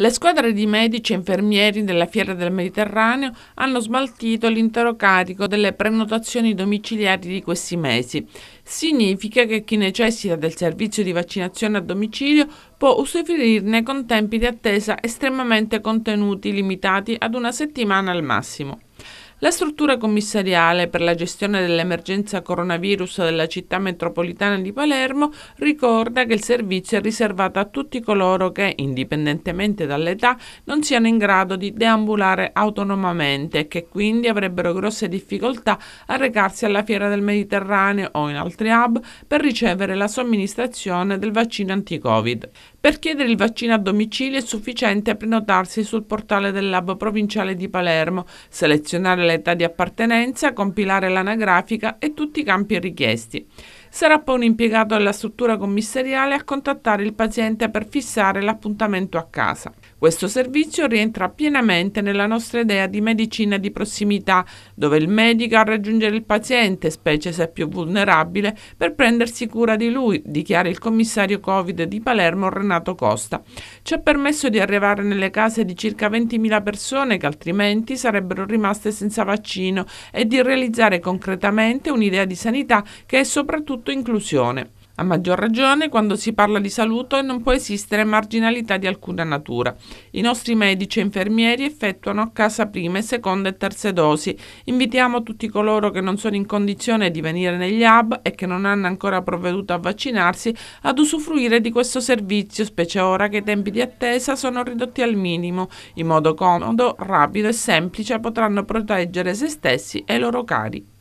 Le squadre di medici e infermieri della Fiera del Mediterraneo hanno smaltito l'intero carico delle prenotazioni domiciliari di questi mesi. Significa che chi necessita del servizio di vaccinazione a domicilio può usufruirne con tempi di attesa estremamente contenuti, limitati ad una settimana al massimo. La struttura commissariale per la gestione dell'emergenza coronavirus della città metropolitana di Palermo ricorda che il servizio è riservato a tutti coloro che, indipendentemente dall'età, non siano in grado di deambulare autonomamente e che quindi avrebbero grosse difficoltà a recarsi alla Fiera del Mediterraneo o in altri hub per ricevere la somministrazione del vaccino anti-Covid. Per chiedere il vaccino a domicilio è sufficiente prenotarsi sul portale del Lab Provinciale di Palermo, selezionare l'età di appartenenza, compilare l'anagrafica e tutti i campi richiesti. Sarà poi un impiegato della struttura commissariale a contattare il paziente per fissare l'appuntamento a casa. Questo servizio rientra pienamente nella nostra idea di medicina di prossimità, dove il medico a raggiungere il paziente, specie se è più vulnerabile, per prendersi cura di lui, dichiara il commissario Covid di Palermo Renato Costa. Ci ha permesso di arrivare nelle case di circa 20.000 persone che altrimenti sarebbero rimaste senza vaccino e di realizzare concretamente un'idea di sanità che è soprattutto soprattutto inclusione. A maggior ragione quando si parla di salute non può esistere marginalità di alcuna natura. I nostri medici e infermieri effettuano a casa prime, seconde e terze dosi. Invitiamo tutti coloro che non sono in condizione di venire negli hub e che non hanno ancora provveduto a vaccinarsi ad usufruire di questo servizio, specie ora che i tempi di attesa sono ridotti al minimo. In modo comodo, rapido e semplice potranno proteggere se stessi e i loro cari.